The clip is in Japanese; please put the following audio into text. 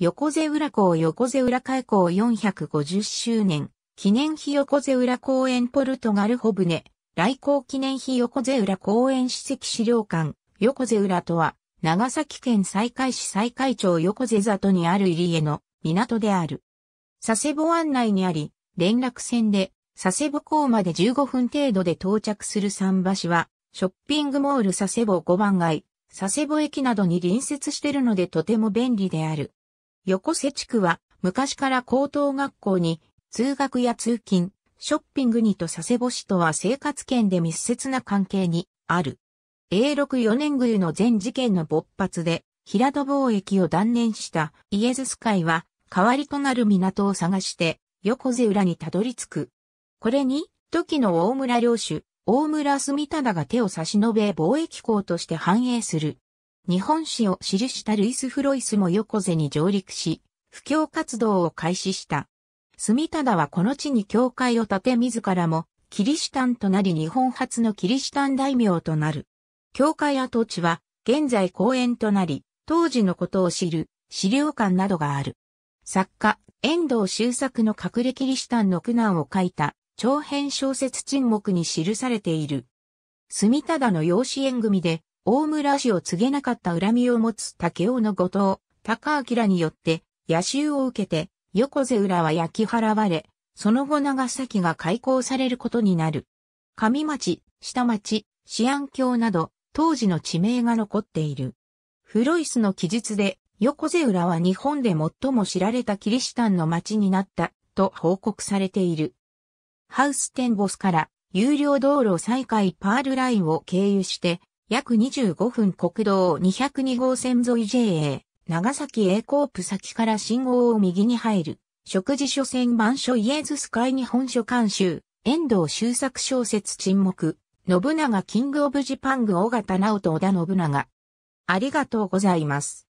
横瀬浦港横瀬浦海港450周年、記念碑横瀬浦公園ポルトガルホブネ、来港記念碑横瀬浦公園史跡資料館、横瀬浦とは、長崎県西海市西海町横瀬里にある入江の港である。佐世保湾内にあり、連絡船で佐世保港まで15分程度で到着する桟橋は、ショッピングモール佐世保5番街、佐世保駅などに隣接しているのでとても便利である。横瀬地区は昔から高等学校に通学や通勤、ショッピングにと佐世保市とは生活圏で密接な関係にある。a 6 4年冬の全事件の勃発で平戸貿易を断念したイエズス会は代わりとなる港を探して横瀬浦にたどり着く。これに時の大村領主、大村住忠が手を差し伸べ貿易港として繁栄する。日本史を記したルイス・フロイスも横瀬に上陸し、布教活動を開始した。住忠はこの地に教会を建て自らも、キリシタンとなり日本初のキリシタン大名となる。教会跡地は、現在公園となり、当時のことを知る資料館などがある。作家、遠藤周作の隠れキリシタンの苦難を書いた長編小説沈黙に記されている。住忠の養子縁組で大村氏を告げなかった恨みを持つ竹尾の後藤、高明によって、野襲を受けて、横瀬浦は焼き払われ、その後長崎が開港されることになる。上町、下町、市安橋など、当時の地名が残っている。フロイスの記述で、横瀬浦は日本で最も知られたキリシタンの町になった、と報告されている。ハウステンボスから有料道路再開パールラインを経由して、約25分国道202号線沿い JA、長崎 A コープ先から信号を右に入る、食事所線番所イエズス会日本書監修、遠藤周作小説沈黙、信長キングオブジパング尾形直人織田信長。ありがとうございます。